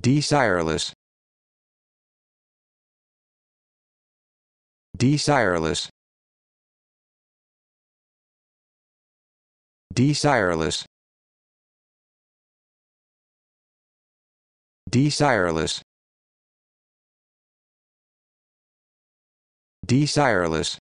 desireless desireless desireless desireless desireless